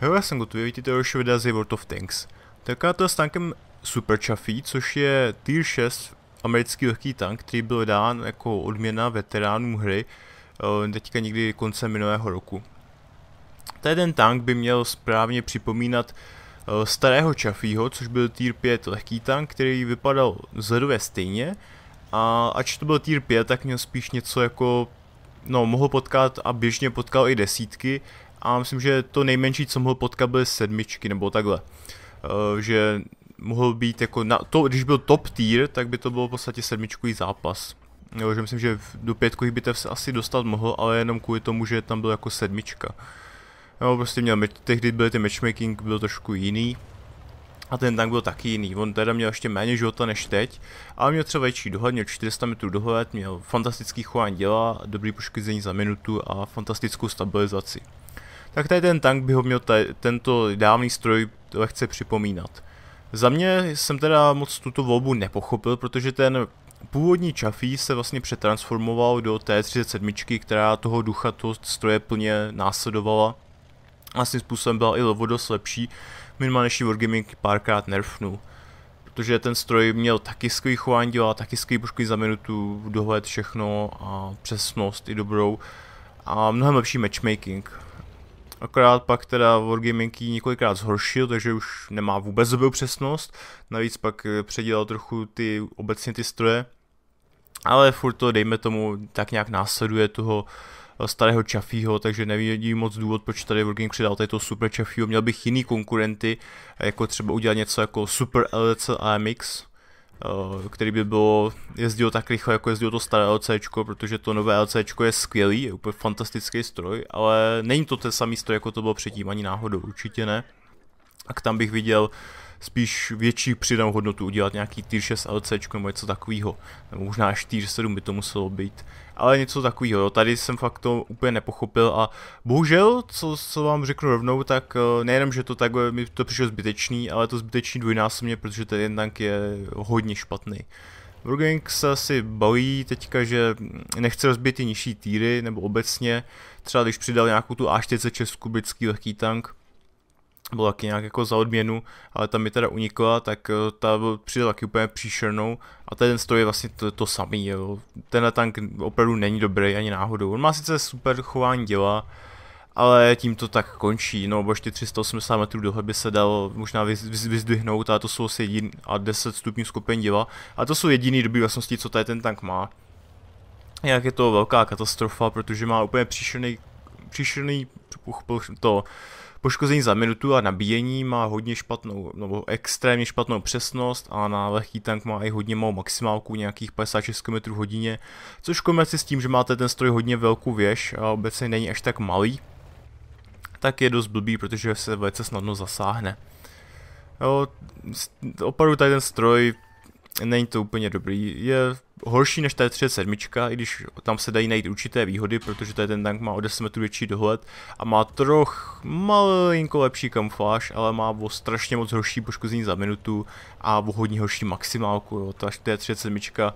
já jsem gotový, vidíte už videa z World of Tanks. Taká to s tankem Super Chaffee, což je Tier 6 americký lehký tank, který byl dán jako odměna veteránům hry eh, teďka někdy konce minulého roku. Tady ten tank by měl správně připomínat eh, starého Chaffeeho, což byl Tier 5 lehký tank, který vypadal vzhledově stejně, a ač to byl Tier 5, tak měl spíš něco jako, no mohl potkat a běžně potkal i desítky, a myslím, že to nejmenší, co mohl potkat, byly sedmičky nebo takhle. Uh, že mohl být jako, na, to, když byl top tier, tak by to bylo v podstatě sedmičkový zápas. Jo, že myslím, že do pětkových bitev se asi dostat mohl, ale jenom kvůli tomu, že tam byl jako sedmička. Jo, prostě měl, tehdy byly ten matchmaking, byl trošku jiný. A ten tank byl taky jiný, on teda měl ještě méně života než teď, ale měl třeba větší dohled, měl 400 metrů dohled, měl fantastický chování děla, dobrý poškození za minutu a fantastickou stabilizaci tak tady ten tank by ho měl tady, tento dávný stroj lehce připomínat. Za mě jsem teda moc tuto volbu nepochopil, protože ten původní Chaffee se vlastně přetransformoval do T-37, která toho ducha toho stroje plně následovala. A s tím způsobem byla i dost lepší, minimálnější Wargaming párkrát nerfnul. Protože ten stroj měl taky skvělý chování dělal, taky skvělý pošky za minutu, dohled všechno a přesnost i dobrou a mnohem lepší matchmaking. Akorát pak teda Wargaming ji několikrát zhoršil, takže už nemá vůbec dobrou přesnost. Navíc pak eh, předělal trochu ty obecně ty stroje. Ale furt to, dejme tomu, tak nějak následuje toho eh, starého Chaffeeho, takže nevidím moc důvod, proč tady Wargaming přidal tady to Super Chaffeeho. Měl bych jiný konkurenty, jako třeba udělat něco jako Super LC AMX, Eh, který by bylo, jezdil tak rychle, jako jezdil to staré LCčko, protože to nové LCčko je skvělý, je úplně fantastický stroj, ale není to ten samý stroj, jako to bylo předtím, ani náhodou, určitě ne tak tam bych viděl spíš větší přidanou hodnotu, udělat nějaký tier 6 LC nebo něco takového. Nebo možná až tier 7 by to muselo být. Ale něco takového, tady jsem fakt to úplně nepochopil a bohužel, co, co vám řeknu rovnou, tak eh, nejenom, že to tak mi to přišlo zbytečný, ale to zbytečný dvojnásobně, protože ten jednak tank je hodně špatný. Wargaming se asi bojí teďka, že nechce rozbít ty nižší týry, nebo obecně, třeba když přidal nějakou tu A40 česku lehký tank, byl taky nějak jako za odměnu, ale ta mi teda unikla, tak eh, ta přijde taky úplně příšernou a ten stroj je vlastně to, to samý, jo. tenhle tank opravdu není dobrý ani náhodou, on má sice super chování děla, ale tím to tak končí, no bož ty 380 metrů dohle by se dal možná vyzdvihnout, a to jsou asi jedin a 10 stupňů skupin děla a to jsou jediný dobrý vlastnosti, co tady ten tank má. Jak je to velká katastrofa, protože má úplně příšerný, příšerný to poškození za minutu a nabíjení má hodně špatnou, nebo extrémně špatnou přesnost a na lehký tank má i hodně malou maximálku, nějakých 56 km hodině, což komerci s tím, že máte ten stroj hodně velkou věž a obecně není až tak malý, tak je dost blbý, protože se velice snadno zasáhne. Jo, opravdu tady ten stroj není to úplně dobrý, je horší než T-37, i když tam se dají najít určité výhody, protože tady ten tank má o 10 metrů větší dohled a má troch malinko lepší kamufláž, ale má o strašně moc horší poškození za minutu a o hodně horší maximálku, jo. ta T-37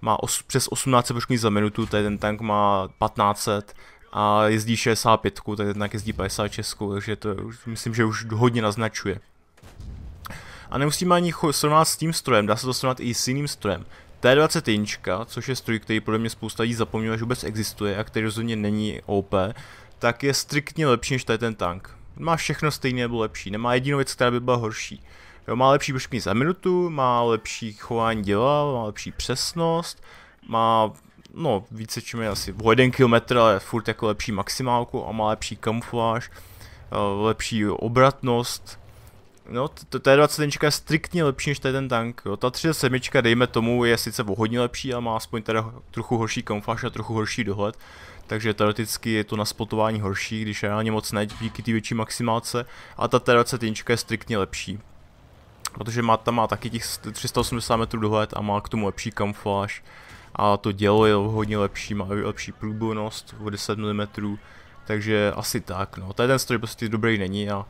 má os, přes 18 poškození za minutu, tady ten tank má 1500 a jezdí 65, tady ten tank jezdí 56, takže to myslím, že už hodně naznačuje. A nemusíme ani srovnat s tím strojem, dá se to srovnat i s jiným strojem t 20 inčka, což je stroj, který podle mě spousta lidí zapomněla, že vůbec existuje a který rozhodně není OP, tak je striktně lepší než tady ten tank. Má všechno stejně nebo lepší, nemá jedinou věc, která by byla horší. Jo, má lepší bržkní za minutu, má lepší chování děla, má lepší přesnost, má no více či je asi o 1 km, ale furt jako lepší maximálku a má lepší kamufláž, eh, lepší obratnost, no, ta 21 je striktně lepší než ten tank, jo. Ta 37, dejme tomu, je sice o hodně lepší, ale má aspoň teda trochu horší kamufláž a trochu horší dohled. Takže teoreticky je to na spotování horší, když reálně moc ne, díky té větší maximálce. A ta 21 je striktně lepší. Protože má, tam má taky těch 380 metrů dohled a má k tomu lepší kamufláž. A to dělo je hodně lepší, má lepší průbojnost o 10 mm. Takže asi tak, no. Tady ten stroj prostě dobrý není a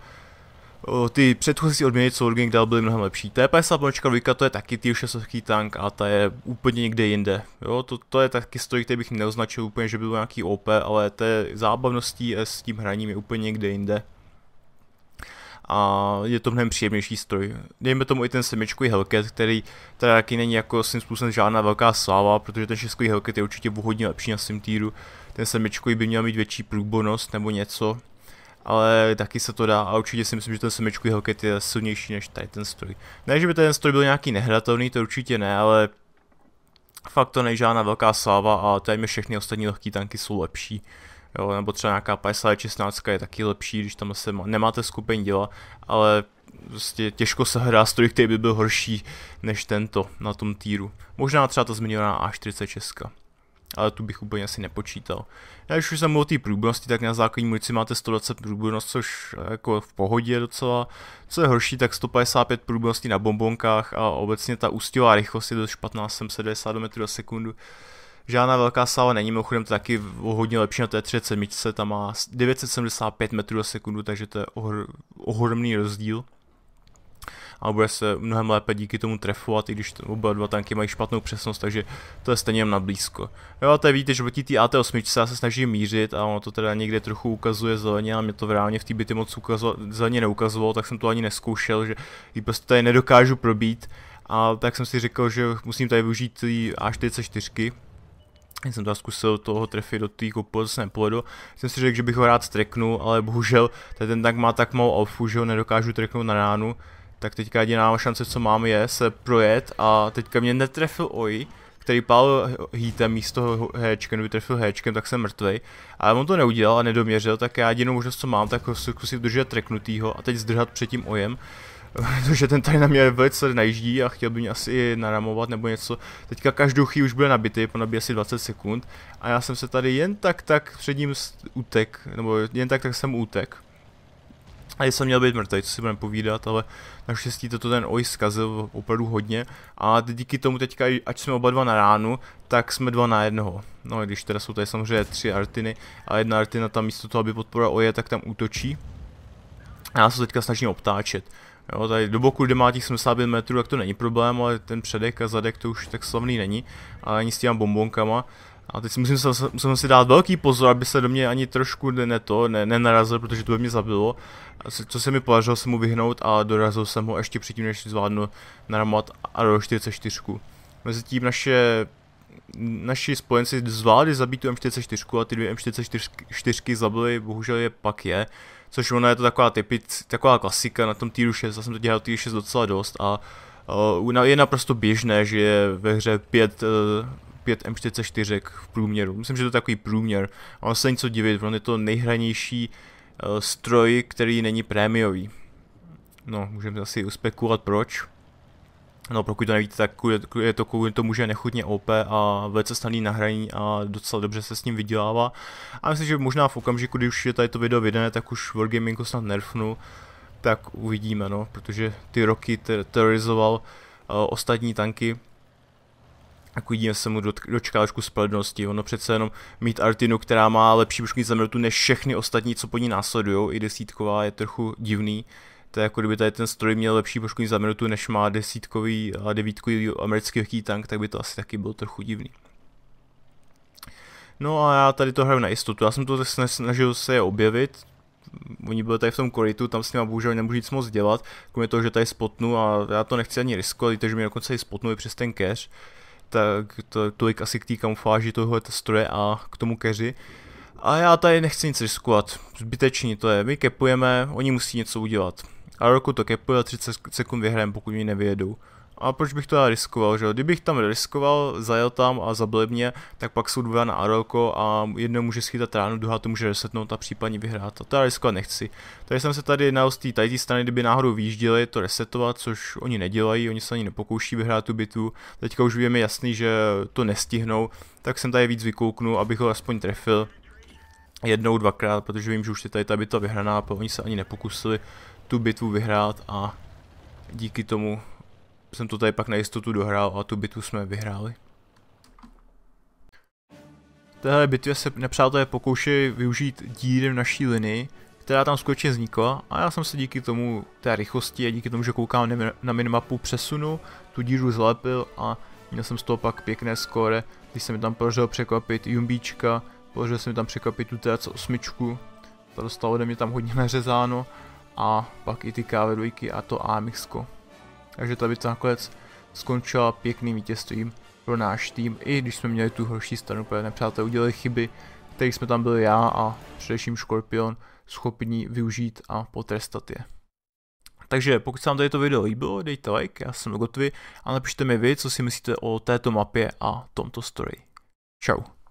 ty předchozí odměny, co Lurging dal, byly mnohem lepší. T50 2, to je taky t 6 tank a ta je úplně někde jinde. Jo, to, to je taky stroj, který bych neoznačil úplně, že byl nějaký OP, ale té zábavností s tím hraním je úplně někde jinde. A je to mnohem příjemnější stroj. Dejme tomu i ten semičkový Hellcat, který teda taky není jako svým způsobem žádná velká sláva, protože ten šestkový Hellcat je určitě hodně lepší na Simtýru. Ten semičkový by měl mít větší průbornost nebo něco ale taky se to dá a určitě si myslím, že ten semičkový hokej je silnější než tady ten stroj. Ne, že by ten stroj byl nějaký nehratelný, to určitě ne, ale fakt to není žádná velká sláva a tady mi všechny ostatní lehké tanky jsou lepší. Jo, nebo třeba nějaká 16 je taky lepší, když tam se nemáte skupeň děla, ale prostě těžko se hrá stroj, který by byl horší než tento na tom týru. Možná třeba ta zmiňovaná A46 ale tu bych úplně asi nepočítal. Já už jsem o té průbojnosti, tak na základní munici máte 120 průbojnost, což jako v pohodě docela. Co je horší, tak 155 průbojnosti na bombonkách a obecně ta ústěvá rychlost je do 1570 do metru za sekundu. Žádná velká sála není, mimochodem to taky o hodně lepší na té 37, tam má 975 metrů za sekundu, takže to je ohr- ohromný rozdíl a bude se mnohem lépe díky tomu trefovat, i když oba dva tanky mají špatnou přesnost, takže to je stejně na blízko. Jo a to víte, že proti té AT8 já se snažím mířit a ono to teda někde trochu ukazuje zeleně a mě to v reálně v té bitě moc zeleně neukazovalo, tak jsem to ani neskoušel, že ji prostě tady nedokážu probít. A tak jsem si řekl, že musím tady využít ty A44, já jsem to zkusil toho trefit do té kopu, zase nepoledu. Jsem si řekl, že bych ho rád streknul, ale bohužel tady ten tank má tak malou alfu, že ho nedokážu treknout na ránu tak teďka jediná šance, co mám, je se projet a teďka mě netrefil Oj, který pál hítem místo hečkem, kdyby trefil Hčkem, tak jsem mrtvý. Ale on to neudělal a nedoměřil, tak já jedinou možnost, co mám, tak ho zkusit držet treknutýho a teď zdržat před tím Ojem. Protože ten tady na mě velice najíždí a chtěl by mě asi naramovat nebo něco. Teďka každou chvíli už bude nabitý, ponabíjí asi 20 sekund. A já jsem se tady jen tak tak před ním utek, nebo jen tak tak jsem utek. A jsem měl být mrtvý, co si budeme povídat, ale naštěstí toto ten oj zkazil opravdu hodně. A díky tomu teďka, ať jsme oba dva na ránu, tak jsme dva na jednoho. No i když teda jsou tady samozřejmě tři artiny a jedna artina tam místo toho, aby podporovala oje, tak tam útočí. A já se teďka snažím obtáčet. Jo, tady do boku, kde má těch 75 metrů, tak to není problém, ale ten předek a zadek to už tak slavný není. A ani s těma bombonkama. A teď si musím, musím si dát velký pozor, aby se do mě ani trošku ne, to, ne, nenarazil, protože to by mě zabilo. Co se mi podařilo se mu vyhnout a dorazil jsem ho ještě předtím, než zvládnu naramovat a do 44. Mezitím naše naši spojenci zvládli zabít tu M44 a ty dvě M44 zabili, bohužel je pak je. Což ona je to taková typic, taková klasika na tom týru 6, já jsem to dělal týru 6 docela dost a uh, je naprosto běžné, že je ve hře pět uh, 5 M44 v průměru. Myslím, že to je takový průměr, ale se něco divit, on je to nejhranější uh, stroj, který není prémiový. No, můžeme asi uspekulovat proč. No, pokud to nevíte, tak je to kvůli tomu, že je nechutně OP a velice snadný na hraní a docela dobře se s ním vydělává. A myslím, že možná v okamžiku, kdy už je tady to video vydané, tak už Wargamingu snad nerfnu. Tak uvidíme, no, protože ty roky ter terorizoval uh, ostatní tanky a uvidíme se mu dočká trošku spravedlnosti. Ono přece jenom mít Artinu, která má lepší bušní za než všechny ostatní, co po ní následují, i desítková je trochu divný. To je jako kdyby tady ten stroj měl lepší poškodní za minutu, než má desítkový a devítkový americký hokej tank, tak by to asi taky bylo trochu divný. No a já tady to hraju na jistotu, já jsem to snažil se je objevit, oni byli tady v tom koritu, tam s nimi bohužel nemůžu nic moc dělat, kromě toho, že tady spotnu a já to nechci ani riskovat, takže mi dokonce i spotnu i přes ten cash, tak to, tolik asi k té kamufláži tohohle stroje a k tomu keři. A já tady nechci nic riskovat, zbytečný to je, my kepujeme, oni musí něco udělat. A roku to kepuje a 30 sekund vyhrám, pokud mi nevyjedu. A proč bych to já riskoval, že jo? Kdybych tam riskoval, zajel tam a zabil mě, tak pak jsou dva na Aroko a jedno může schytat ránu, druhá to může resetnout a případně vyhrát. A to já riskovat nechci. Takže jsem se tady na z té tady strany, kdyby náhodou vyjížděli to resetovat, což oni nedělají, oni se ani nepokouší vyhrát tu bitvu. Teďka už víme jasný, že to nestihnou, tak jsem tady víc vykouknu, abych ho aspoň trefil jednou, dvakrát, protože vím, že už je tady ta bitva vyhraná, oni se ani nepokusili, tu bitvu vyhrát a díky tomu jsem to tady pak na jistotu dohrál a tu bitvu jsme vyhráli. V téhle bitvě se nepřátelé pokoušeli využít díry v naší linii, která tam skutečně vznikla a já jsem se díky tomu té rychlosti a díky tomu, že koukám na minimapu přesunu, tu díru zlepil a měl jsem z toho pak pěkné skóre, když jsem mi tam podařilo překvapit Jumbíčka, podařilo se mi tam překvapit tu TC8, ta dostala ode mě tam hodně nařezáno a pak i ty KV2 a to AMX. -ko. Takže ta bitva nakonec skončila pěkným vítězstvím pro náš tým, i když jsme měli tu horší stranu, protože nepřátelé udělali chyby, které jsme tam byli já a především Škorpion schopní využít a potrestat je. Takže pokud se vám tady to video líbilo, dejte like, já jsem Gotvy a napište mi vy, co si myslíte o této mapě a tomto story. Ciao.